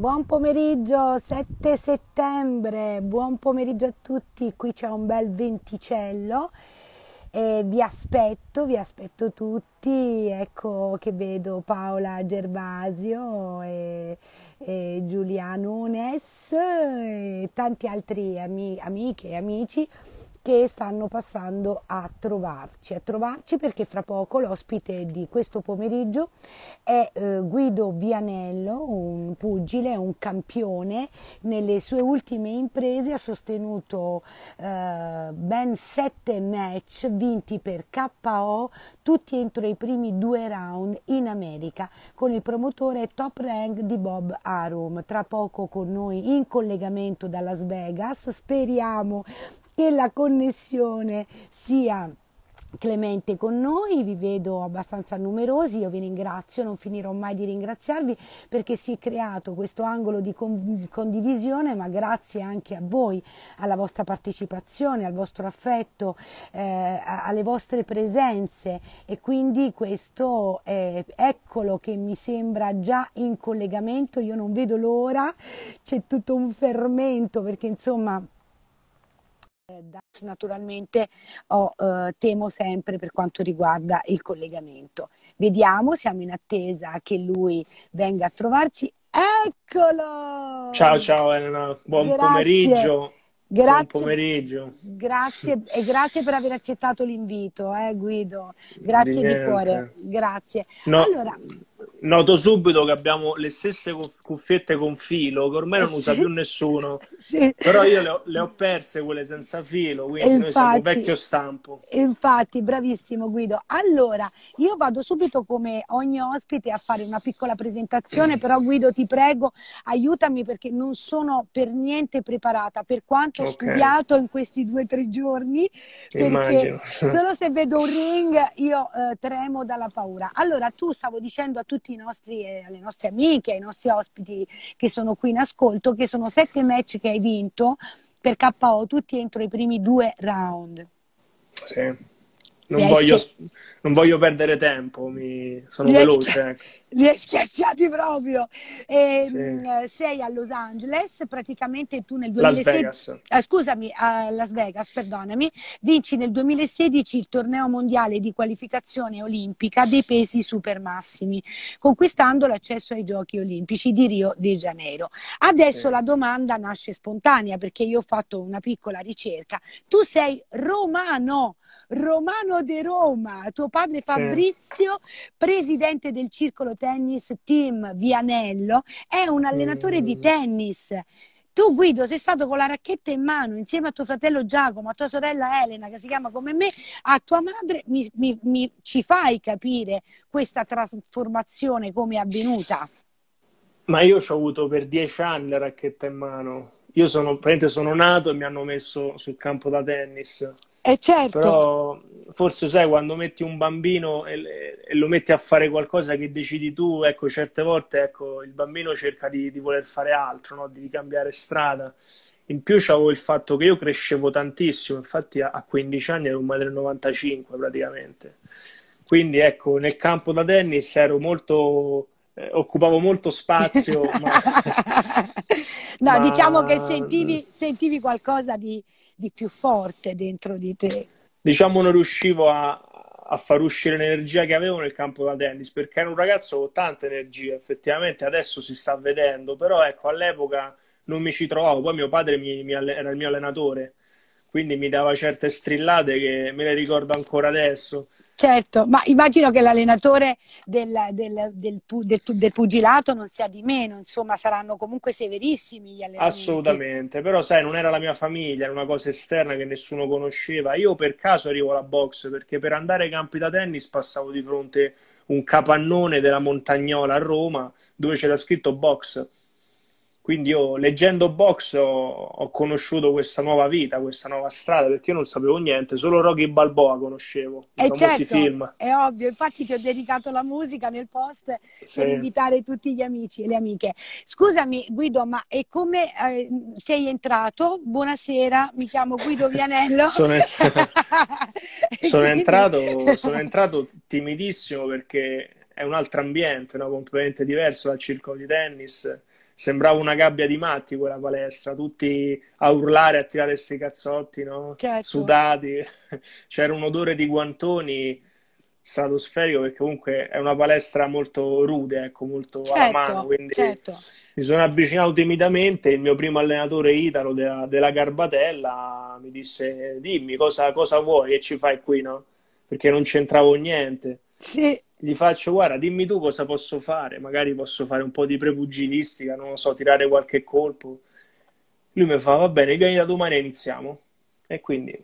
Buon pomeriggio, 7 settembre, buon pomeriggio a tutti, qui c'è un bel venticello e vi aspetto, vi aspetto tutti, ecco che vedo Paola Gervasio e, e Giuliano Nunes e tanti altri ami, amiche e amici che stanno passando a trovarci, a trovarci perché fra poco l'ospite di questo pomeriggio è eh, Guido Vianello, un pugile, un campione, nelle sue ultime imprese ha sostenuto eh, ben sette match vinti per KO, tutti entro i primi due round in America, con il promotore top rank di Bob Arum, tra poco con noi in collegamento da Las Vegas, speriamo che la connessione sia clemente con noi, vi vedo abbastanza numerosi, io vi ringrazio, non finirò mai di ringraziarvi perché si è creato questo angolo di condivisione, ma grazie anche a voi, alla vostra partecipazione, al vostro affetto, eh, alle vostre presenze e quindi questo è, eccolo che mi sembra già in collegamento, io non vedo l'ora, c'è tutto un fermento perché insomma eh, naturalmente oh, eh, temo sempre per quanto riguarda il collegamento. Vediamo, siamo in attesa che lui venga a trovarci. Eccolo! Ciao ciao Elena, buon grazie. pomeriggio. Grazie, buon pomeriggio. Grazie, e grazie per aver accettato l'invito, eh, Guido. Grazie di, di cuore. Grazie. No. Allora, Noto subito che abbiamo le stesse cuffiette con filo, che ormai eh non usa più nessuno. Sì. Però io le ho, le ho, perse quelle senza filo, quindi infatti, noi siamo vecchio stampo. Infatti, bravissimo Guido. Allora, io vado subito come ogni ospite a fare una piccola presentazione, però Guido ti prego, aiutami perché non sono per niente preparata, per quanto okay. ho studiato in questi due o tre giorni, perché Immagino. solo se vedo un ring io eh, tremo dalla paura. Allora, tu stavo dicendo a tutti tutti i nostri, eh, alle nostre amiche, ai nostri ospiti che sono qui in ascolto, che sono sette match che hai vinto per KO, tutti entro i primi due round. Sì non, voglio, schia... non voglio, perdere tempo, mi... sono li veloce. Schia... Ecco. Li hai schiacciati proprio. E, ehm, sì. Sei a Los Angeles, praticamente tu nel 2016... Eh, ah, scusami, a Las Vegas, perdonami. Vinci nel 2016 il torneo mondiale di qualificazione olimpica dei pesi supermassimi, conquistando l'accesso ai giochi olimpici di Rio de Janeiro. Adesso sì. la domanda nasce spontanea perché io ho fatto una piccola ricerca. Tu sei romano. Romano De Roma, tuo padre Fabrizio, sì. presidente del circolo tennis team Vianello, è un allenatore mm. di tennis. Tu Guido sei stato con la racchetta in mano insieme a tuo fratello Giacomo, a tua sorella Elena che si chiama come me, a tua madre, mi, mi, mi ci fai capire questa trasformazione come è avvenuta? Ma io ci ho avuto per dieci anni la racchetta in mano. Io sono, sono nato e mi hanno messo sul campo da tennis eh certo. Però forse sai quando metti un bambino e, e, lo metti a fare qualcosa che decidi tu, ecco, certe volte ecco, il bambino cerca di, di voler fare altro, no? di cambiare strada. In più c'avevo il fatto che io crescevo tantissimo, infatti a, a 15 anni ero un madre 95 praticamente. Quindi ecco, nel campo da tennis ero molto eh, occupavo molto spazio. ma... no, ma... diciamo che sentivi, sentivi qualcosa di, di più forte dentro di te. Diciamo non riuscivo a, a far uscire l'energia che avevo nel campo da tennis perché ero un ragazzo con tanta energia effettivamente adesso si sta vedendo però ecco all'epoca non mi ci trovavo poi mio padre mi, mi, era il mio allenatore quindi mi dava certe strillate che me le ricordo ancora adesso. Certo, ma immagino che l'allenatore del, del, del, del, pugilato non sia di meno, insomma saranno comunque severissimi gli allenatori. Assolutamente, però sai, non era la mia famiglia, era una cosa esterna che nessuno conosceva. Io per caso arrivo alla box perché per andare ai campi da tennis passavo di fronte un capannone della Montagnola a Roma dove c'era scritto box quindi io leggendo Box ho, ho, conosciuto questa nuova vita, questa nuova strada, perché io non sapevo niente, solo Rocky Balboa conoscevo, i e eh, certo, film. È ovvio, infatti ti ho dedicato la musica nel post sì. per invitare tutti gli amici e le amiche. Scusami Guido, ma e come eh, sei entrato? Buonasera, mi chiamo Guido Vianello. sono, en- sono, entrato, sono entrato timidissimo perché è un altro ambiente, una componente diversa dal circolo di tennis sembrava una gabbia di matti quella palestra, tutti a urlare, a tirare questi cazzotti, no? certo. sudati, c'era un odore di guantoni stratosferico perché comunque è una palestra molto rude, ecco, molto certo, alla mano, quindi certo. mi sono avvicinato timidamente, il mio primo allenatore italo della, della Garbatella mi disse dimmi cosa, cosa vuoi che ci fai qui, no? Perché non c'entravo niente. Sì gli faccio guarda dimmi tu cosa posso fare magari posso fare un po' di prepugilistica non lo so tirare qualche colpo lui mi fa va bene vieni da domani iniziamo e quindi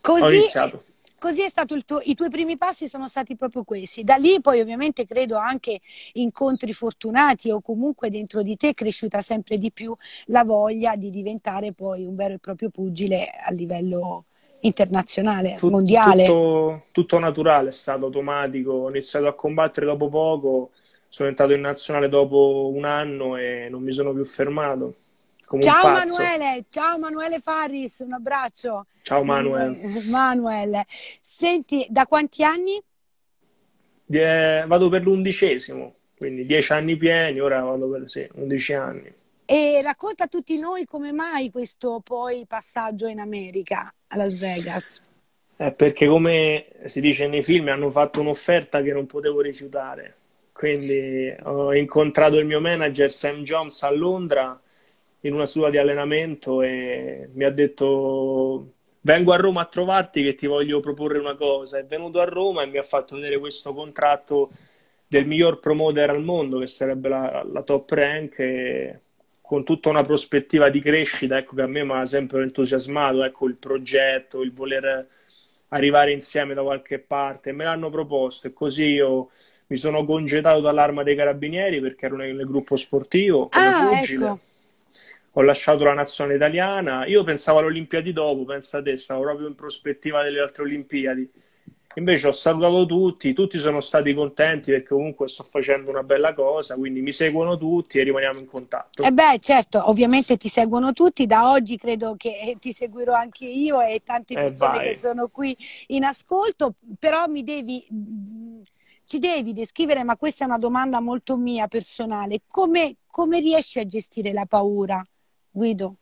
così, ho iniziato così è stato il tuo, i tuoi primi passi sono stati proprio questi da lì poi ovviamente credo anche incontri fortunati o comunque dentro di te è cresciuta sempre di più la voglia di diventare poi un vero e proprio pugile a livello internazionale, Tut- mondiale. Tutto, tutto, naturale, è stato automatico, ho iniziato a combattere dopo poco, sono entrato in nazionale dopo un anno e non mi sono più fermato. ciao Manuele, ciao Manuele Faris, un abbraccio. Ciao Manuel. Manuel, senti, da quanti anni? Die- vado per l'undicesimo, quindi dieci anni pieni, ora vado per sì, undici anni. E racconta a tutti noi come mai questo poi passaggio in America a Las Vegas. È eh, perché come si dice nei film hanno fatto un'offerta che non potevo rifiutare. Quindi ho incontrato il mio manager Sam Jones a Londra in una sua di allenamento e mi ha detto vengo a Roma a trovarti che ti voglio proporre una cosa. È venuto a Roma e mi ha fatto vedere questo contratto del miglior promoter al mondo che sarebbe la, la top rank e con tutta una prospettiva di crescita ecco, che a me mi ha sempre entusiasmato, ecco, il progetto, il voler arrivare insieme da qualche parte, me l'hanno proposto e così io mi sono congedato dall'arma dei carabinieri perché ero nel gruppo sportivo come ah, Ecco. Ho lasciato la nazionale italiana. Io pensavo alle Olimpiadi dopo, pensate, stavo proprio in prospettiva delle altre Olimpiadi. Invece ho salutato tutti, tutti sono stati contenti perché comunque sto facendo una bella cosa, quindi mi seguono tutti e rimaniamo in contatto. E eh beh, certo, ovviamente ti seguono tutti, da oggi credo che eh, ti seguirò anche io e tante eh, persone eh che sono qui in ascolto, però mi devi mm, ci devi descrivere, ma questa è una domanda molto mia personale, come, come riesci a gestire la paura, Guido?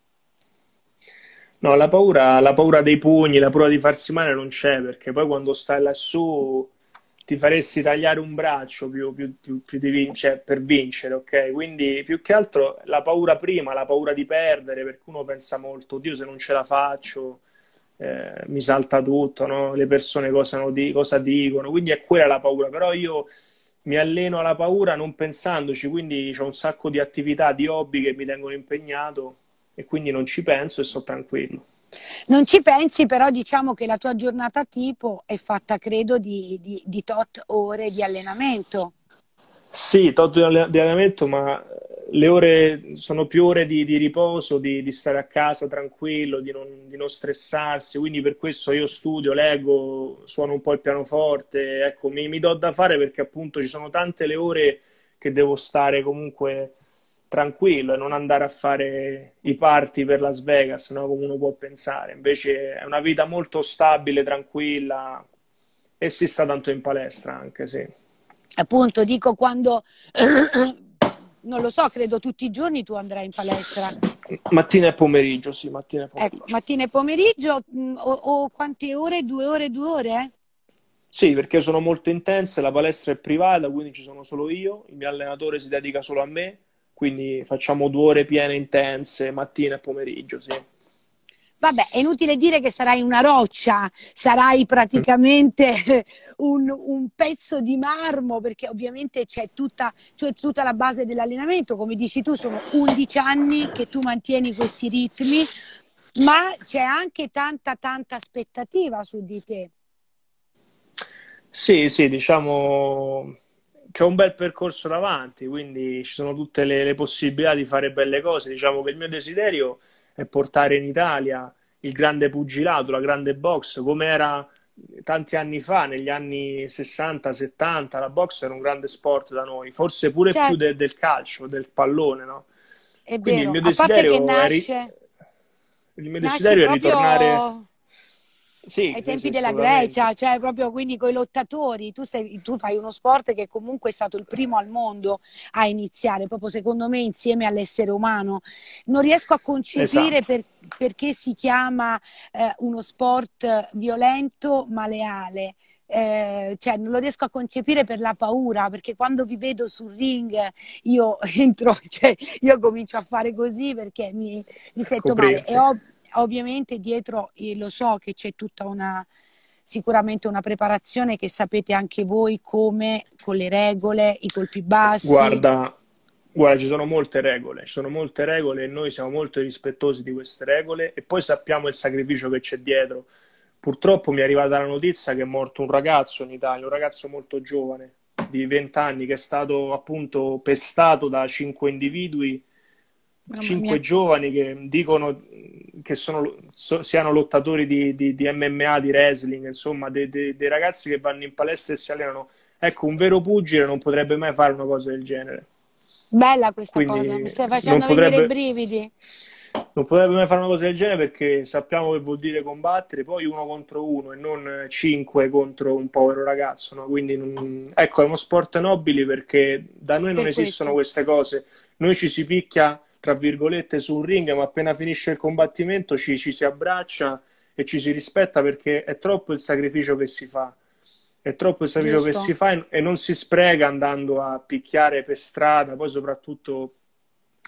No, la paura, la paura dei pugni, la paura di farsi male non c'è, perché poi quando stai lassù ti faresti tagliare un braccio più, più, più, più vin- cioè, per vincere, ok? Quindi più che altro la paura prima, la paura di perdere, perché uno pensa molto, Dio se non ce la faccio, eh, mi salta tutto, no? le persone cosa, di- cosa dicono, quindi è quella la paura, però io mi alleno alla paura non pensandoci, quindi c'è un sacco di attività, di hobby che mi tengono impegnato e quindi non ci penso e sto tranquillo. Non ci pensi, però diciamo che la tua giornata tipo è fatta, credo, di, di, di tot ore di allenamento. Sì, tot di allenamento, ma eh, le ore sono più ore di, di riposo, di, stare a casa tranquillo, non, di non, stressarsi, quindi per questo io studio, leggo, suono un po' il pianoforte, ecco, mi, mi do da fare perché appunto ci sono tante le ore che devo stare comunque tranquillo e non andare a fare i party per Las Vegas, no? come uno può pensare. Invece è una vita molto stabile, tranquilla e si sta tanto in palestra anche, sì. Appunto, dico quando, non lo so, credo tutti i giorni tu andrai in palestra. Mattina e pomeriggio, sì, mattina e pomeriggio. Ecco, mattina e pomeriggio mm, o, o quante ore? Due ore, due ore? Sì, perché sono molto intense, la palestra è privata, quindi ci sono solo io, il mio allenatore si dedica solo a me, quindi facciamo due ore piene intense, mattina e pomeriggio, sì. Vabbè, è inutile dire che sarai una roccia, sarai praticamente un, un pezzo di marmo, perché ovviamente c'è tutta, c'è tutta la base dell'allenamento, come dici tu, sono 11 anni che tu mantieni questi ritmi, ma c'è anche tanta, tanta aspettativa su di te. Sì, sì, diciamo che ho un bel percorso davanti, quindi ci sono tutte le, le, possibilità di fare belle cose. Diciamo che il mio desiderio è portare in Italia il grande pugilato, la grande box, come era tanti anni fa, negli anni 60, 70, la box era un grande sport da noi, forse pure certo. più de, del calcio, del pallone, no? È Quindi vero. il mio desiderio, nasce, è, ri- il mio desiderio proprio... è ritornare sì, ai tempi della Grecia, cioè proprio quindi con i lottatori, tu, sei, tu, fai uno sport che comunque è stato il primo al mondo a iniziare, proprio secondo me insieme all'essere umano. Non riesco a concepire esatto. per, perché si chiama eh, uno sport violento ma leale. Eh, cioè, non lo riesco a concepire per la paura, perché quando vi vedo sul ring io entro, cioè, io comincio a fare così perché mi, mi sento Coprirti. male. E ho, ovviamente dietro eh, lo so che c'è tutta una sicuramente una preparazione che sapete anche voi come con le regole, i colpi bassi. Guarda, guarda, ci sono molte regole, ci sono molte regole e noi siamo molto rispettosi di queste regole e poi sappiamo il sacrificio che c'è dietro. Purtroppo mi è arrivata la notizia che è morto un ragazzo in Italia, un ragazzo molto giovane, di 20 anni, che è stato appunto pestato da cinque individui cinque giovani che dicono che sono, so, siano lottatori di, di, di, MMA, di wrestling, insomma, dei de, de ragazzi che vanno in palestra e si allenano. Ecco, un vero pugile non potrebbe mai fare una cosa del genere. Bella questa Quindi cosa, mi stai facendo potrebbe, i brividi. Non potrebbe mai fare una cosa del genere perché sappiamo che vuol dire combattere poi uno contro uno e non cinque contro un povero ragazzo. No? Quindi, non... ecco, è uno sport nobile perché da noi non per esistono questo. queste cose. Noi ci si picchia tra virgolette, su un ring, ma appena finisce il combattimento ci, ci si abbraccia e ci si rispetta perché è troppo il sacrificio che si fa. È troppo il sacrificio Giusto. che si fa e non si spreca andando a picchiare per strada, poi soprattutto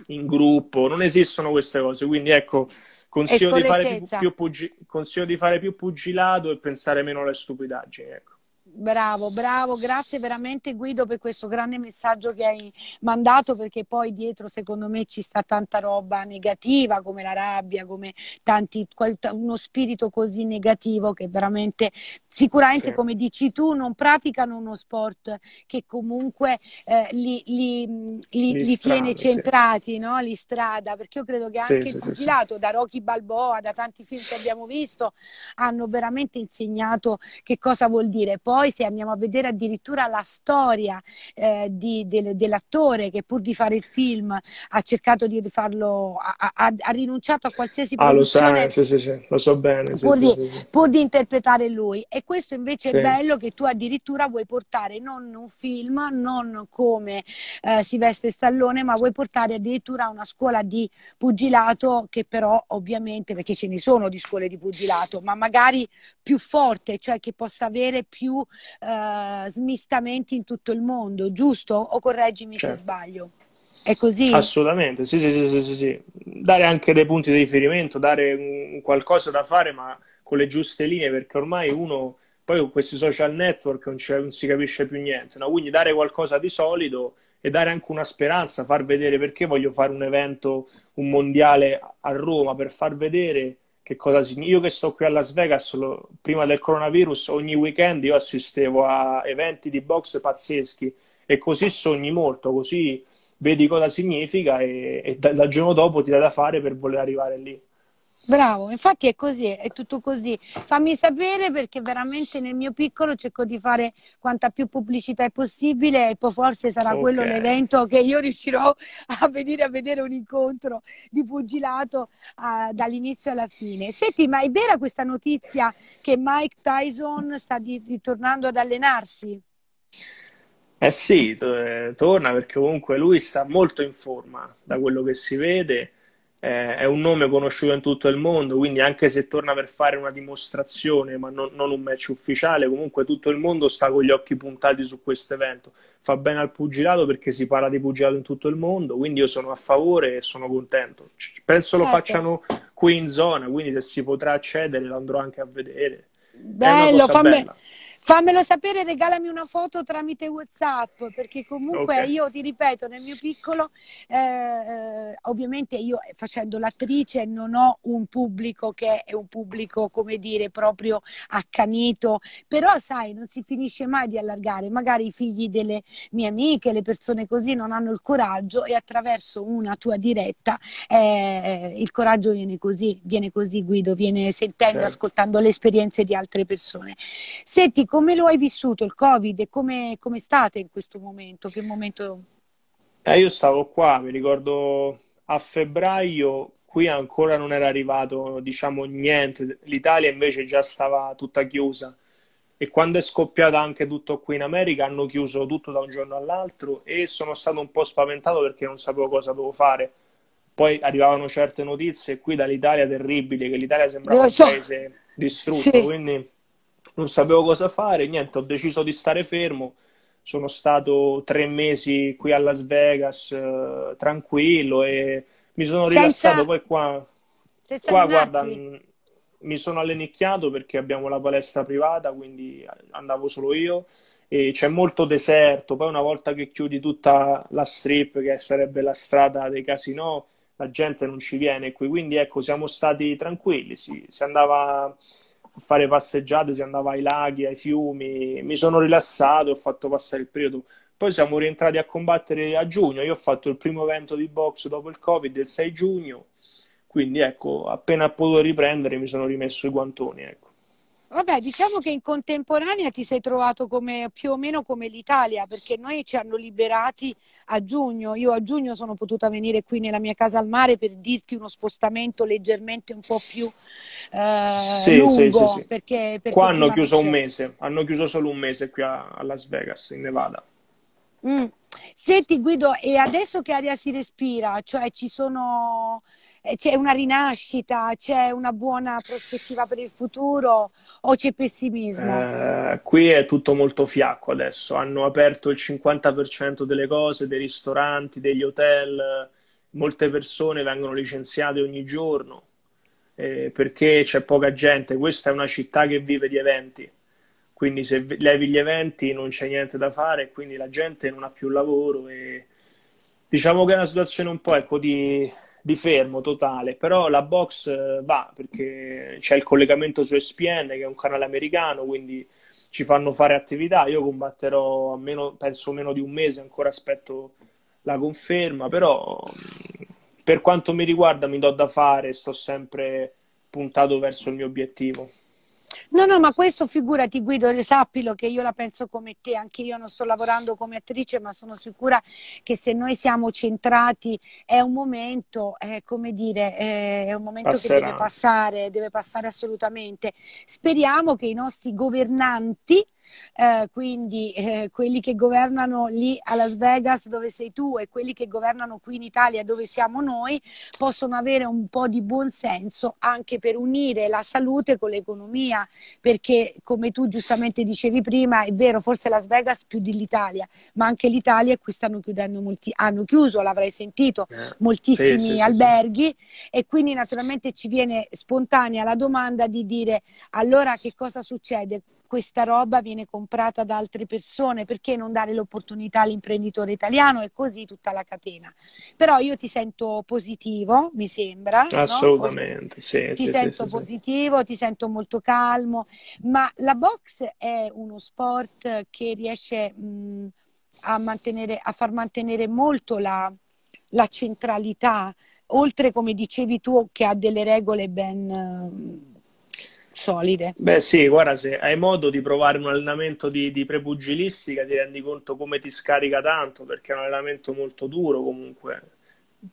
in gruppo, non esistono queste cose. Quindi ecco, consiglio, di fare più, più, consiglio di fare più pugilato e pensare meno alle stupidaggini. Ecco. Bravo, bravo, grazie veramente Guido per questo grande messaggio che hai mandato perché poi dietro secondo me ci sta tanta roba negativa come la rabbia, come tanti, uno spirito così negativo che veramente sicuramente sì. come dici tu non praticano uno sport che comunque eh, li, li, li, li strada, tiene centrati, sì. no? li strada, perché io credo che anche sì, il pugilato da Rocky Balboa, da tanti film che abbiamo visto, hanno veramente insegnato che cosa vuol dire. Poi poi se andiamo a vedere addirittura la storia eh, di, del, dell'attore che pur di fare il film ha cercato di farlo, ha, ha, ha rinunciato a qualsiasi ah, produzione. lo eh, sai, sì, sì, sì, lo so bene. Pur, di, pur di interpretare lui. E questo invece è bello che tu addirittura vuoi portare non un film, non come eh, si veste Stallone, ma vuoi portare addirittura una scuola di pugilato che però ovviamente, perché ce ne sono di scuole di pugilato, ma magari più forte, cioè che possa avere più eh, smistamenti in tutto il mondo, giusto? O correggimi certo. se sbaglio. È così? Assolutamente, sì, sì, sì, sì, sì. Dare anche dei punti di riferimento, dare un, qualcosa da fare, ma con le giuste linee, perché ormai uno, poi con questi social network non, non si capisce più niente, no? Quindi dare qualcosa di solido e dare anche una speranza, far vedere perché voglio fare un evento, un mondiale a Roma, per far vedere che cosa significa. Io che sto qui a Las Vegas, lo, prima del coronavirus, ogni weekend io assistevo a eventi di box pazzeschi e così sogni molto, così vedi cosa significa e, e dal giorno dopo ti dai da fare per voler arrivare lì. Bravo, infatti è così, è tutto così. Fammi sapere perché veramente nel mio piccolo cerco di fare quanta più pubblicità è possibile e poi forse sarà okay. quello l'evento che io riuscirò a venire a vedere un incontro di pugilato uh, dall'inizio alla fine. Senti, ma è vera questa notizia che Mike Tyson sta ritornando ad allenarsi? Eh sì, eh, torna perché comunque lui sta molto in forma da quello che si vede eh, è un nome conosciuto in tutto il mondo, quindi anche se torna per fare una dimostrazione, ma non, non un match ufficiale, comunque tutto il mondo sta con gli occhi puntati su questo evento. Fa bene al pugilato perché si parla di pugilato in tutto il mondo, quindi io sono a favore e sono contento. Penso certo. lo facciano qui in zona, quindi se si potrà accedere l'andrò anche a vedere. Bello, fammi... Bella. Fammelo sapere, regalami una foto tramite WhatsApp, perché comunque okay. io ti ripeto, nel mio piccolo, eh, eh ovviamente io eh, facendo l'attrice non ho un pubblico che è un pubblico, come dire, proprio accanito, però sai, non si finisce mai di allargare, magari i figli delle mie amiche, le persone così non hanno il coraggio e attraverso una tua diretta eh, eh il coraggio viene così, viene così Guido, viene sentendo, certo. ascoltando le esperienze di altre persone. Se ti come lo hai vissuto il Covid e come, come state in questo momento? Che momento... Eh, io stavo qua, mi ricordo a febbraio qui ancora non era arrivato diciamo niente, l'Italia invece già stava tutta chiusa e quando è scoppiata anche tutto qui in America hanno chiuso tutto da un giorno all'altro e sono stato un po' spaventato perché non sapevo cosa dovevo fare. Poi arrivavano certe notizie qui dall'Italia terribili, che l'Italia sembrava eh, so. un paese distrutto, sì. quindi non sapevo cosa fare, niente, ho deciso di stare fermo. Sono stato tre mesi qui a Las Vegas eh, tranquillo e mi sono rilassato. Senza... Poi qua, Senza qua guarda, m- mm, mi sono allenicchiato perché abbiamo la palestra privata, quindi andavo solo io. E c'è molto deserto. Poi, una volta che chiudi tutta la strip, che sarebbe la strada dei casino, la gente non ci viene qui. Quindi, ecco, siamo stati tranquilli. Sì. Si andava fare passeggiate, si andava ai laghi, ai fiumi, mi sono rilassato e ho fatto passare il periodo. Poi siamo rientrati a combattere a giugno, io ho fatto il primo evento di box dopo il Covid il 6 giugno, quindi ecco, appena potuto riprendere mi sono rimesso i guantoni. Ecco. Vabbè, diciamo che in contemporanea ti sei trovato come, più o meno come l'Italia, perché noi ci hanno liberati a giugno. Io a giugno sono potuta venire qui nella mia casa al mare per dirti uno spostamento leggermente un po' più eh, sì, lungo. Sì, sì, perché, perché qua hanno chiuso un mese, hanno chiuso solo un mese qui a, a Las Vegas, in Nevada. Mm. Senti Guido, e adesso che aria si respira? Cioè ci sono eh, c'è una rinascita, c'è una buona prospettiva per il futuro o c'è pessimismo? Eh, qui è tutto molto fiacco adesso, hanno aperto il 50% delle cose, dei ristoranti, degli hotel, molte persone vengono licenziate ogni giorno eh, perché c'è poca gente, questa è una città che vive di eventi quindi se levi gli eventi non c'è niente da fare e quindi la gente non ha più lavoro e diciamo che è una situazione un po' ecco, di, di fermo totale, però la box eh, va perché c'è il collegamento su ESPN che è un canale americano, quindi ci fanno fare attività, io combatterò a meno, penso meno di un mese, ancora aspetto la conferma, però mm, per quanto mi riguarda mi do da fare, sto sempre puntato verso il mio obiettivo. No, no, ma questo figurati Guido, eh, sappilo che io la penso come te, anche io non sto lavorando come attrice, ma sono sicura che se noi siamo centrati è un momento, eh, come dire, eh, è un momento Passerà. che deve passare, deve passare assolutamente. Speriamo che i nostri governanti eh, quindi eh, quelli che governano lì a Las Vegas dove sei tu e quelli che governano qui in Italia dove siamo noi possono avere un po' di buon senso anche per unire la salute con l'economia, perché come tu giustamente dicevi prima, è vero, forse Las Vegas più dell'Italia, ma anche l'Italia qui stanno chiudendo molti, hanno chiuso, l'avrai sentito, eh, moltissimi sì, sì, alberghi sì, e quindi naturalmente ci viene spontanea la domanda di dire allora che cosa succede? questa roba viene comprata da altre persone, perché non dare l'opportunità all'imprenditore italiano e così tutta la catena. Però io ti sento positivo, mi sembra. Assolutamente, no? sì. Ti sì, sento sì, positivo, sì. ti sento molto calmo, ma la box è uno sport che riesce mh, a, mantenere, a far mantenere molto la, la centralità, oltre come dicevi tu che ha delle regole ben solide. Beh sì, guarda, se hai modo di provare un allenamento di, di prepugilistica ti rendi conto come ti scarica tanto, perché è un allenamento molto duro comunque,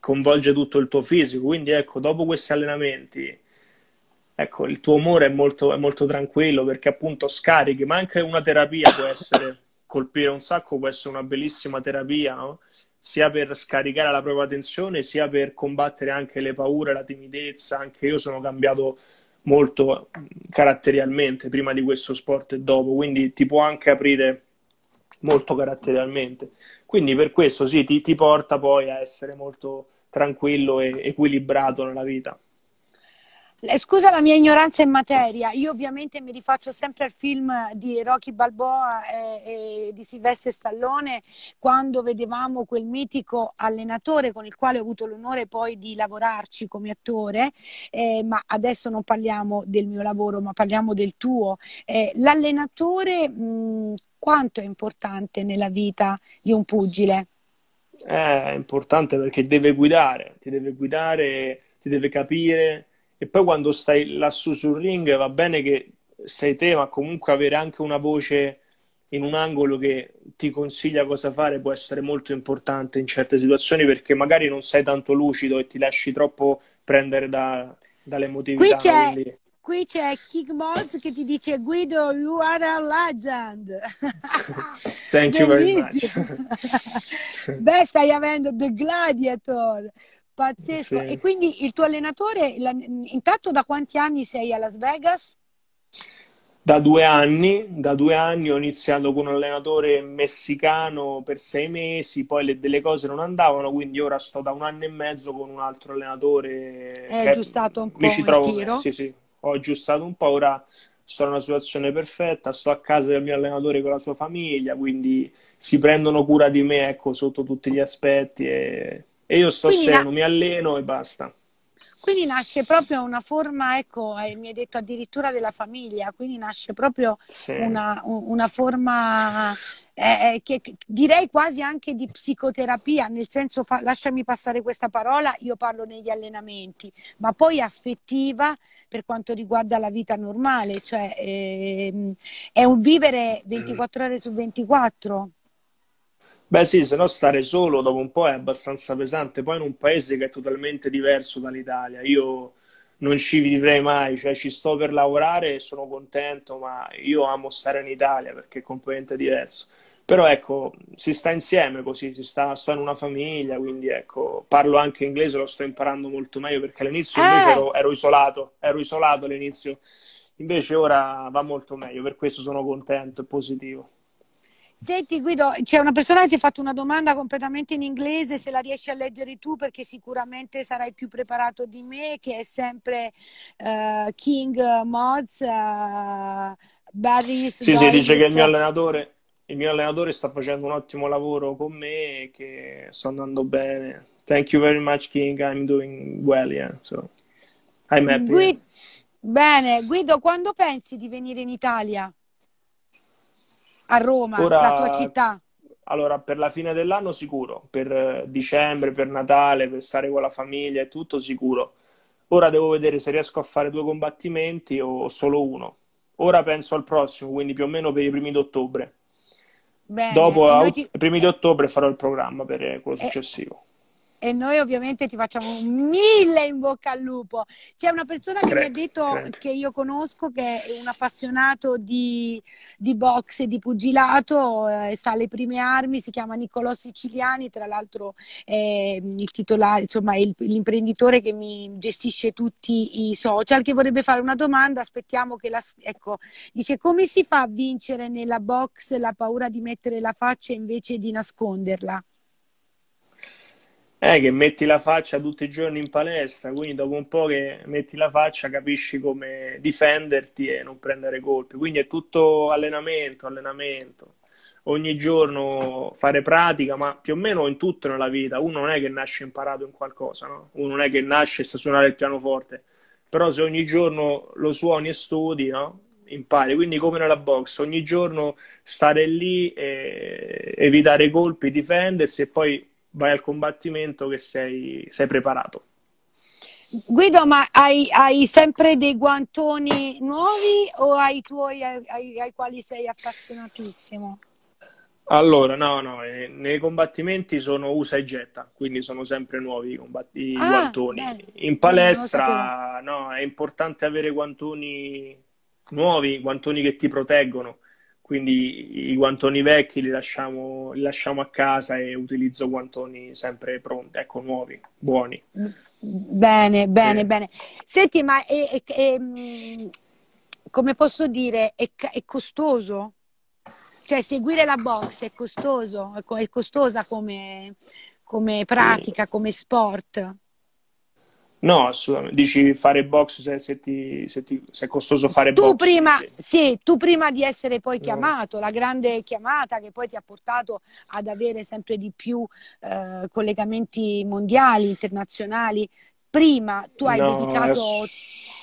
coinvolge tutto il tuo fisico, quindi ecco, dopo questi allenamenti, ecco, il tuo umore è molto, è molto tranquillo, perché appunto scarichi, ma anche una terapia può essere, colpire un sacco può essere una bellissima terapia, no? sia per scaricare la propria tensione, sia per combattere anche le paure, la timidezza. Anche io sono cambiato molto mm, caratterialmente prima di questo sport e dopo, quindi ti può anche aprire molto caratterialmente. Quindi per questo sì, ti, ti porta poi a essere molto tranquillo e equilibrato nella vita. Eh, scusa la mia ignoranza in materia, io ovviamente mi rifaccio sempre al film di Rocky Balboa e, e, di Silvestre Stallone quando vedevamo quel mitico allenatore con il quale ho avuto l'onore poi di lavorarci come attore, eh, ma adesso non parliamo del mio lavoro, ma parliamo del tuo. Eh, l'allenatore mh, mm, quanto è importante nella vita di un pugile? Eh, è importante perché deve guidare, ti deve guidare, ti deve capire e poi quando stai lassù sul ring va bene che sei te, ma comunque avere anche una voce in un angolo che ti consiglia cosa fare può essere molto importante in certe situazioni perché magari non sei tanto lucido e ti lasci troppo prendere da, motivazioni. Qui c'è, quindi... qui c'è King Moz che ti dice Guido, you are a legend. Thank you very much. Beh, stai avendo The Gladiator. Pazzesco. Sì. E quindi il tuo allenatore, la, intanto da quanti anni sei a Las Vegas? Da due anni, da due anni ho iniziato con un allenatore messicano per sei mesi, poi le, delle cose non andavano, quindi ora sto da un anno e mezzo con un altro allenatore. Hai aggiustato un po' mi ci trovo, Sì, sì, ho aggiustato un po', ora sto in una situazione perfetta, sto a casa del mio allenatore con la sua famiglia, quindi si prendono cura di me ecco, sotto tutti gli aspetti e e io sto Quindi seno, mi alleno e basta. Quindi nasce proprio una forma, ecco, eh, mi hai detto addirittura della famiglia, quindi nasce proprio sì. una, una, forma eh, eh che direi quasi anche di psicoterapia, nel senso, fa, lasciami passare questa parola, io parlo negli allenamenti, ma poi affettiva per quanto riguarda la vita normale, cioè eh, è un vivere 24 mm. ore su 24. Beh sì, se no stare solo dopo un po' è abbastanza pesante, poi in un paese che è totalmente diverso dall'Italia. Io non ci vivrei mai, cioè ci sto per lavorare e sono contento, ma io amo stare in Italia perché è completamente diverso. Però ecco, si sta insieme così, si sta, sto in una famiglia, quindi ecco, parlo anche inglese, lo sto imparando molto meglio perché all'inizio eh. invece ero, ero isolato, ero isolato all'inizio, invece ora va molto meglio, per questo sono contento e positivo. Senti Guido, c'è una persona che ti ha fatto una domanda completamente in inglese, se la riesci a leggere tu perché sicuramente sarai più preparato di me, che è sempre uh, King Mods, uh, eh, Barry Sì, Doris. sì, dice che il mio allenatore il mio allenatore sta facendo un ottimo lavoro con me e che sto andando bene. Thank you very much, King. I'm doing well, yeah. So I'm happy. Guido, bene, Guido, quando pensi di venire in Italia? a Roma, Ora, la tua città? Allora, per la fine dell'anno sicuro, per eh, dicembre, per Natale, per stare con la famiglia e tutto sicuro. Ora devo vedere se riesco a fare due combattimenti o solo uno. Ora penso al prossimo, quindi più o meno per i primi d'ottobre. ottobre. Bene, Dopo, i ti... primi di ottobre farò il programma per eh, quello eh, successivo. E e noi ovviamente ti facciamo mille in bocca al lupo. C'è una persona che credo, mi ha detto credo. che io conosco, che è un appassionato di, di box e di pugilato, eh, sta alle prime armi, si chiama Niccolò Siciliani, tra l'altro è mm, il titolare, insomma il, l'imprenditore che mi gestisce tutti i social, che vorrebbe fare una domanda, aspettiamo che la... Ecco, dice come si fa a vincere nella box la paura di mettere la faccia invece di nasconderla? Eh, che metti la faccia tutti i giorni in palestra, quindi dopo un po' che metti la faccia capisci come difenderti e non prendere colpi. Quindi è tutto allenamento, allenamento. Ogni giorno fare pratica, ma più o meno in tutto nella vita. Uno non è che nasce imparato in qualcosa, no? Uno non è che nasce e sa suonare il pianoforte. Però se ogni giorno lo suoni e studi, no? Impari. Quindi come nella box, ogni giorno stare lì, e evitare colpi, difendersi e poi vai al combattimento che sei, sei preparato. Guido, ma hai, hai, sempre dei guantoni nuovi o hai i tuoi ai, ai, quali sei affezionatissimo? Allora, no, no, nei, eh, nei combattimenti sono usa e getta, quindi sono sempre nuovi i, ah, guantoni. Bene. In palestra, no, è importante avere guantoni nuovi, guantoni che ti proteggono, quindi i guantoni vecchi li lasciamo, li lasciamo, a casa e utilizzo guantoni sempre pronti, ecco, nuovi, buoni. Bene, bene, eh. bene. Senti, ma è, è, è, mm, come posso dire, è, costoso? Cioè, seguire la box è costoso, è costosa come, come pratica, come sport? No, assolutamente. Dici fare box se, se, ti, se, ti, se è costoso fare tu box. Prima, sì. sì. tu prima di essere poi chiamato, no. la grande chiamata che poi ti ha portato ad avere sempre di più eh, collegamenti mondiali, internazionali, prima tu hai no, dedicato... Ass...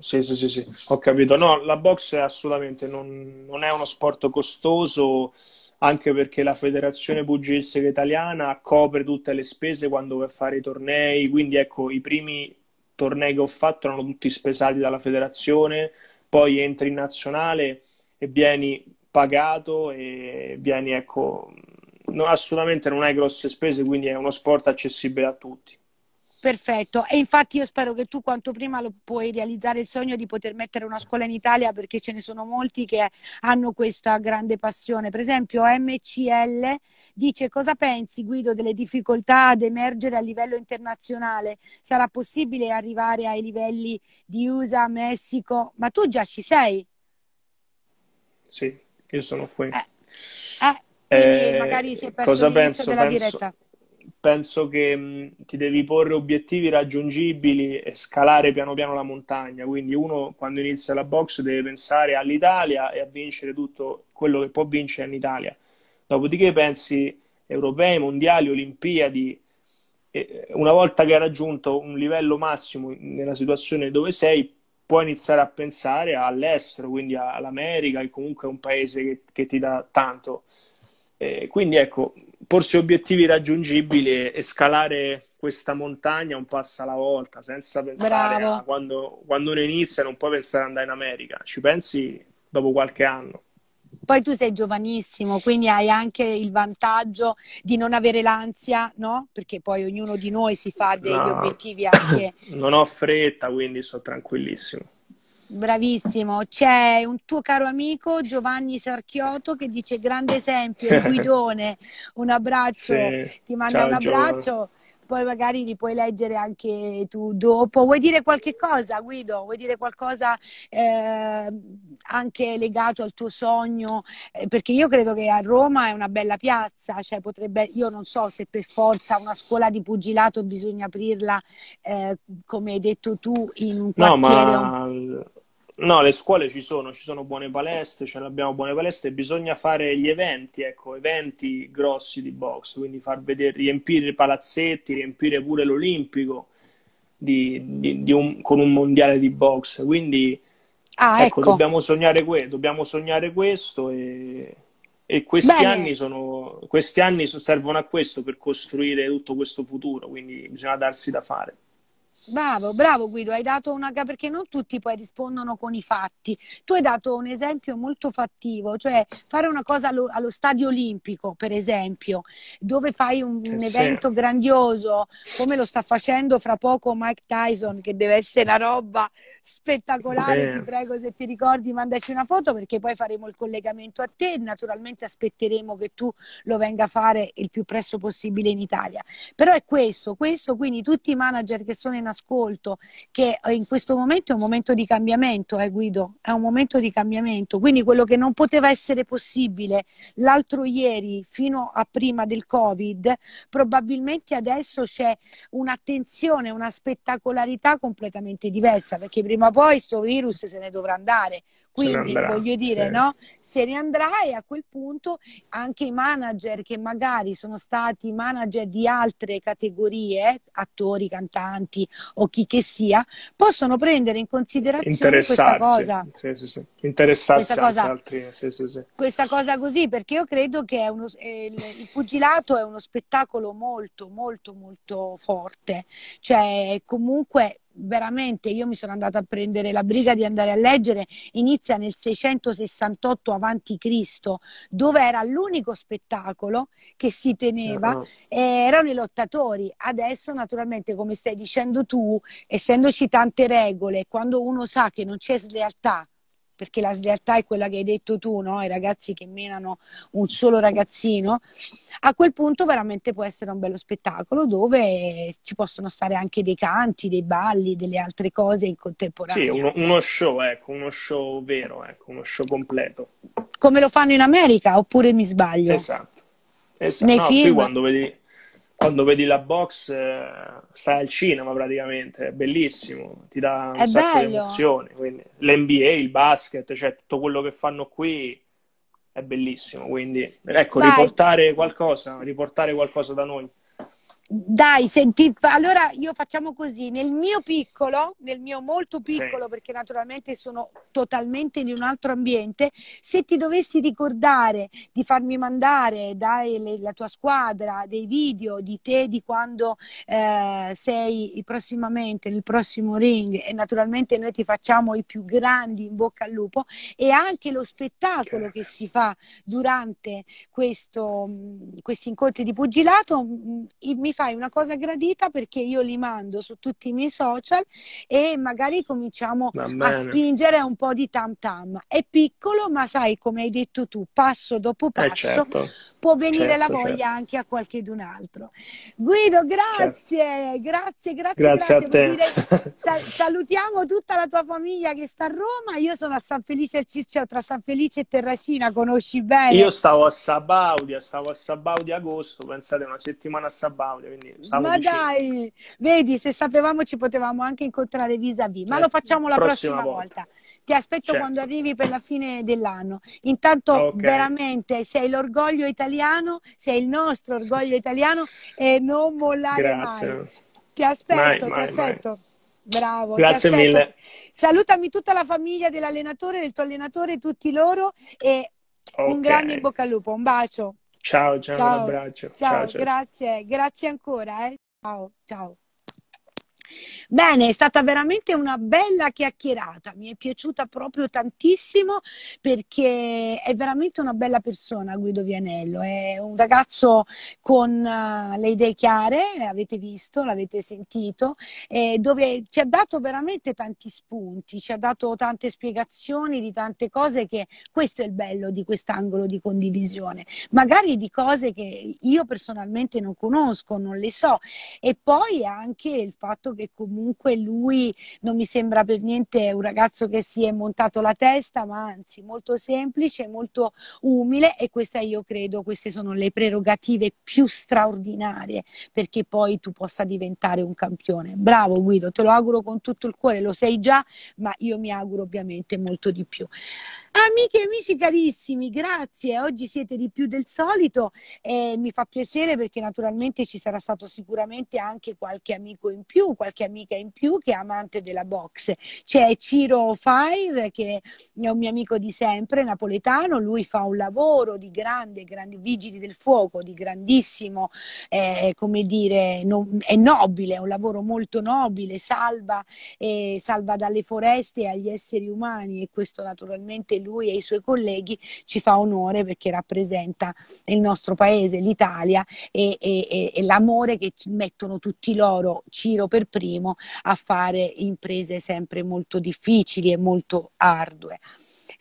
Sì, sì, sì, sì, ho capito. No, la box è assolutamente non, non è uno sport costoso anche perché la federazione pugilistica italiana copre tutte le spese quando per fare i tornei, quindi ecco i primi tornei che ho fatto erano tutti spesati dalla federazione, poi entri in nazionale e vieni pagato e vieni ecco, no, assolutamente non hai grosse spese, quindi è uno sport accessibile a tutti. Perfetto, e infatti io spero che tu quanto prima lo puoi realizzare il sogno di poter mettere una scuola in Italia perché ce ne sono molti che hanno questa grande passione. Per esempio MCL dice cosa pensi Guido delle difficoltà ad emergere a livello internazionale? Sarà possibile arrivare ai livelli di USA, Messico? Ma tu già ci sei? Sì, io sono qui. Eh, eh, eh magari si è perso cosa penso, della penso... diretta penso che mh, ti devi porre obiettivi raggiungibili e scalare piano piano la montagna. Quindi uno quando inizia la box deve pensare all'Italia e a vincere tutto quello che può vincere in Italia. Dopodiché pensi europei, mondiali, olimpiadi. E eh, una volta che hai raggiunto un livello massimo nella situazione dove sei, puoi iniziare a pensare all'estero, quindi all'America, che comunque è un paese che, che ti dà tanto. E eh, quindi ecco, porsi obiettivi raggiungibili e scalare questa montagna un passo alla volta, senza pensare a quando, quando uno inizia non puoi pensare ad andare in America, ci pensi dopo qualche anno. Poi tu sei giovanissimo, quindi hai anche il vantaggio di non avere l'ansia, no? Perché poi ognuno di noi si fa degli no, obiettivi anche. Non ho fretta, quindi sto tranquillissimo. Bravissimo, c'è un tuo caro amico Giovanni Sarchiotto che dice grande esempio, guidone, un abbraccio, sì. ti manda Ciao, un abbraccio, Giovanni. poi magari li puoi leggere anche tu dopo. Vuoi dire qualche cosa Guido? Vuoi dire qualcosa eh, anche legato al tuo sogno? Eh, perché io credo che a Roma è una bella piazza, cioè potrebbe, io non so se per forza una scuola di pugilato bisogna aprirla, eh, come hai detto tu, in un quartiere... No, ma No, le scuole ci sono, ci sono buone palestre, ce ne abbiamo buone palestre, bisogna fare gli eventi, ecco, eventi grossi di box, quindi far vedere, riempire i palazzetti, riempire pure l'Olimpico di, di, di un, con un mondiale di box, quindi ah, ecco, ecco. Dobbiamo, sognare que- dobbiamo sognare questo e, e questi, anni sono, questi anni servono a questo per costruire tutto questo futuro, quindi bisogna darsi da fare. Bravo, bravo Guido, hai dato una perché non tutti poi rispondono con i fatti. Tu hai dato un esempio molto fattivo, cioè fare una cosa allo, allo stadio olimpico, per esempio, dove fai un, eh, un evento sì. grandioso, come lo sta facendo fra poco Mike Tyson, che deve essere una roba spettacolare. Sì. Ti prego, se ti ricordi, mandaci una foto perché poi faremo il collegamento a te. Naturalmente aspetteremo che tu lo venga a fare il più presto possibile in Italia. Però è questo, questo, quindi tutti i manager che sono in ascolto, che eh, in questo momento è un momento di cambiamento, eh, Guido, è un momento di cambiamento, quindi quello che non poteva essere possibile l'altro ieri fino a prima del Covid, probabilmente adesso c'è un'attenzione, una spettacolarità completamente diversa, perché prima o poi questo virus se ne dovrà andare, quindi voglio dire, sì. no? se ne andrà e a quel punto anche i manager che magari sono stati manager di altre categorie, eh, attori, cantanti o chi che sia, possono prendere in considerazione questa cosa. Sì, sì, sì. Interessarsi questa cosa, altri. Sì, sì, sì. Questa cosa così, perché io credo che uno, eh, il, il, pugilato è uno spettacolo molto, molto, molto forte. Cioè, comunque veramente io mi sono andata a prendere la briga di andare a leggere, inizia nel 668 avanti Cristo, dove era l'unico spettacolo che si teneva, uh-huh. erano i lottatori. Adesso naturalmente, come stai dicendo tu, essendoci tante regole, quando uno sa che non c'è slealtà, perché la realtà è quella che hai detto tu, no? i ragazzi che menano un solo ragazzino, a quel punto veramente può essere un bello spettacolo dove ci possono stare anche dei canti, dei balli, delle altre cose in contemporanea. Sì, uno, uno show, ecco, uno show vero, ecco, uno show completo. Come lo fanno in America, oppure mi sbaglio? Esatto. esatto. Nei no, film... quando vedi quando vedi la box eh, stai al cinema praticamente, è bellissimo, ti dà un è sacco bello. di emozioni. Quindi, L'NBA, il basket, cioè tutto quello che fanno qui è bellissimo. Quindi ecco, Vai. riportare qualcosa, riportare qualcosa da noi. Dai, senti, allora io facciamo così, nel mio piccolo, nel mio molto piccolo, sì. perché naturalmente sono totalmente in un altro ambiente, se ti dovessi ricordare di farmi mandare dalla tua squadra dei video di te, di quando eh, sei prossimamente nel prossimo ring e naturalmente noi ti facciamo i più grandi in bocca al lupo e anche lo spettacolo certo. che si fa durante questo, questi incontri di pugilato, mi fai una cosa gradita perché io li mando su tutti i miei social e magari cominciamo a spingere un po' di tam tam. È piccolo, ma sai, come hai detto tu, passo dopo eh, passo. Eh, certo. Può venire certo, la voglia certo. anche a qualchedun altro. Guido, grazie, certo. grazie, grazie, grazie, grazie. a te. Dire, sal- salutiamo tutta la tua famiglia che sta a Roma. Io sono a San Felice al Circeo, tra San Felice e Terracina, conosci bene. Io stavo a Sabaudia, stavo a Sabaudia agosto, pensate una settimana a Sabaudia episodio. Ma vicino. dai, vedi, se sapevamo ci potevamo anche incontrare vis-à-vis, ma eh, lo certo, facciamo la prossima, prossima volta. volta. Ti aspetto certo. quando arrivi per la fine dell'anno. Intanto okay. veramente sei l'orgoglio italiano, sei il nostro orgoglio italiano e non mollare Grazie. mai. Ti aspetto, mai, ti mai, aspetto. Mai. Bravo, grazie mille. Salutami tutta la famiglia dell'allenatore, del tuo allenatore, tutti loro e okay. un grande in bocca al lupo, un bacio. Ciao, ciao, ciao un abbraccio. Ciao, ciao, ciao. grazie, grazie ancora. Eh. Ciao, ciao. Bene, è stata veramente una bella chiacchierata, mi è piaciuta proprio tantissimo perché è veramente una bella persona Guido Vianello, è un ragazzo con eh, le idee chiare, l'avete visto, l'avete sentito, eh, dove ci ha dato veramente tanti spunti, ci ha dato tante spiegazioni di tante cose che questo è il bello di quest'angolo di condivisione, magari di cose che io personalmente non conosco, non le so e poi anche il fatto che comunque comunque lui non mi sembra per niente un ragazzo che si è montato la testa, ma anzi molto semplice, molto umile e questa io credo, queste sono le prerogative più straordinarie perché poi tu possa diventare un campione. Bravo Guido, te lo auguro con tutto il cuore, lo sei già, ma io mi auguro ovviamente molto di più. Amiche e amici carissimi, grazie. Oggi siete di più del solito e mi fa piacere perché naturalmente ci sarà stato sicuramente anche qualche amico in più, qualche amica in più che è amante della box. C'è Ciro Fire che è un mio amico di sempre, napoletano, lui fa un lavoro di grande, grandi vigili del fuoco, di grandissimo, eh, come dire, no, è nobile, è un lavoro molto nobile, salva, eh, salva dalle foreste agli esseri umani e questo naturalmente lui e i suoi colleghi ci fa onore perché rappresenta il nostro paese, l'Italia e, e, e l'amore che mettono tutti loro, Ciro per primo, a fare imprese sempre molto difficili e molto ardue.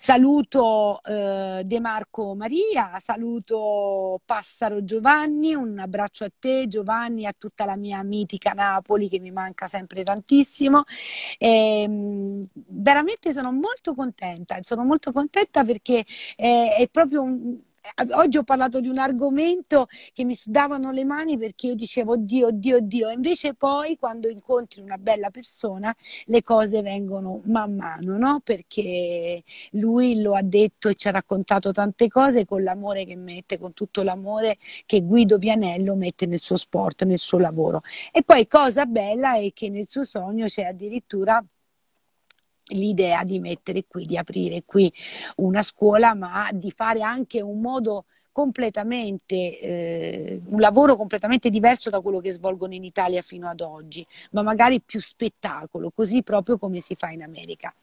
Saluto eh, De Marco Maria, saluto Passaro Giovanni, un abbraccio a te Giovanni, a tutta la mia mitica Napoli che mi manca sempre tantissimo. E, ehm, veramente sono molto contenta, sono molto contenta perché è, eh, è proprio un oggi ho parlato di un argomento che mi sudavano le mani perché io dicevo oddio, oddio, oddio, invece poi quando incontri una bella persona le cose vengono man mano, no? Perché lui lo ha detto e ci ha raccontato tante cose con l'amore che mette, con tutto l'amore che Guido Pianello mette nel suo sport, nel suo lavoro. E poi cosa bella è che nel suo sogno c'è addirittura l'idea di mettere qui, di aprire qui una scuola, ma di fare anche un modo completamente, eh, un lavoro completamente diverso da quello che svolgono in Italia fino ad oggi, ma magari più spettacolo, così proprio come si fa in America.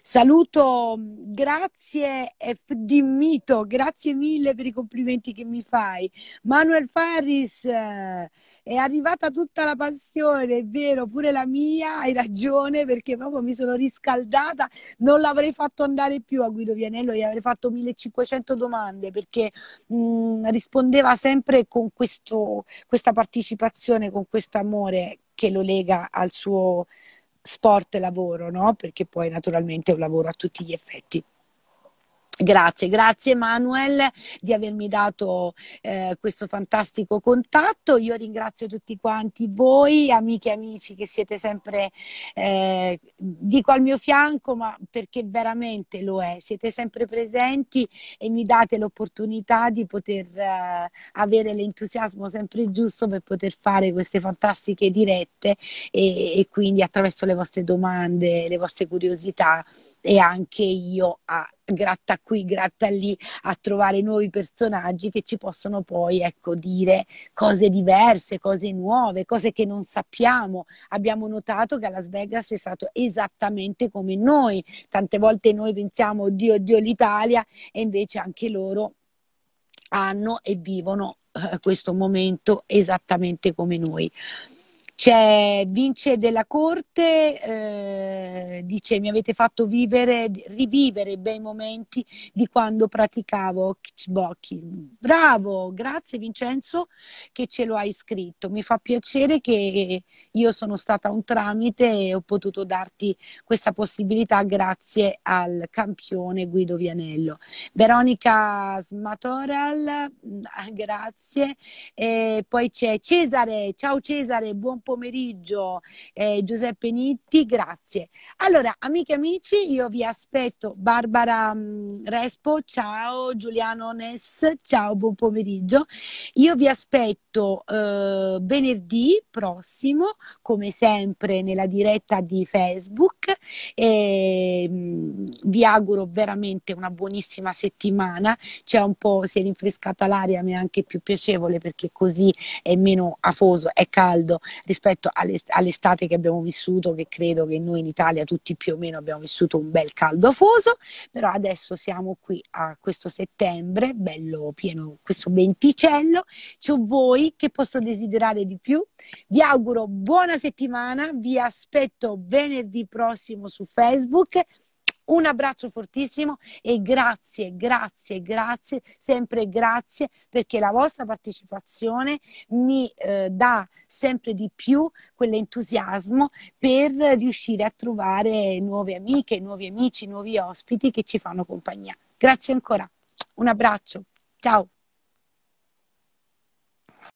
Saluto, grazie FD Mito, grazie mille per i complimenti che mi fai. Manuel Faris, eh, è arrivata tutta la passione, è vero, pure la mia, hai ragione perché proprio mi sono riscaldata, non l'avrei fatto andare più a Guido Vianello, gli avrei fatto 1500 domande perché mh, mm, rispondeva sempre con questo, questa partecipazione, con questo amore che lo lega al suo sport e lavoro, no? Perché poi naturalmente è un lavoro a tutti gli effetti. Grazie, grazie Manuel di avermi dato eh, questo fantastico contatto. Io ringrazio tutti quanti voi, amiche e amici che siete sempre, eh, dico al mio fianco, ma perché veramente lo è, siete sempre presenti e mi date l'opportunità di poter eh, avere l'entusiasmo sempre giusto per poter fare queste fantastiche dirette e, e quindi attraverso le vostre domande, le vostre curiosità e anche io a gratta qui, gratta lì, a trovare nuovi personaggi che ci possono poi ecco, dire cose diverse, cose nuove, cose che non sappiamo. Abbiamo notato che a Las Vegas è stato esattamente come noi. Tante volte noi pensiamo, oddio, oddio l'Italia, e invece anche loro hanno e vivono eh, questo momento esattamente come noi. C'è Vince della Corte, eh, dice mi avete fatto vivere, rivivere i bei momenti di quando praticavo kickboxing. Bravo, grazie Vincenzo che ce lo hai scritto. Mi fa piacere che io sono stata un tramite e ho potuto darti questa possibilità grazie al campione Guido Vianello. Veronica Smatoral, mm, grazie. E poi c'è Cesare, ciao Cesare, buon pomeriggio pomeriggio eh, Giuseppe Nitti, grazie. Allora, amiche e amici, io vi aspetto. Barbara mh, mm, Respo, ciao, Giuliano Ness, ciao, buon pomeriggio. Io vi aspetto eh, venerdì prossimo, come sempre, nella diretta di Facebook. E, mh, mm, vi auguro veramente una buonissima settimana. C'è un po', si è rinfrescata l'aria, mi è anche più piacevole perché così è meno afoso, è caldo rispetto rispetto all'estate che abbiamo vissuto, che credo che noi in Italia tutti più o meno abbiamo vissuto un bel caldo afoso, però adesso siamo qui a questo settembre, bello pieno questo venticello, c'ho voi che posso desiderare di più, vi auguro buona settimana, vi aspetto venerdì prossimo su Facebook un abbraccio fortissimo e grazie, grazie, grazie, sempre grazie perché la vostra partecipazione mi eh, dà sempre di più quell'entusiasmo per riuscire a trovare nuove amiche, nuovi amici, nuovi ospiti che ci fanno compagnia. Grazie ancora, un abbraccio, ciao.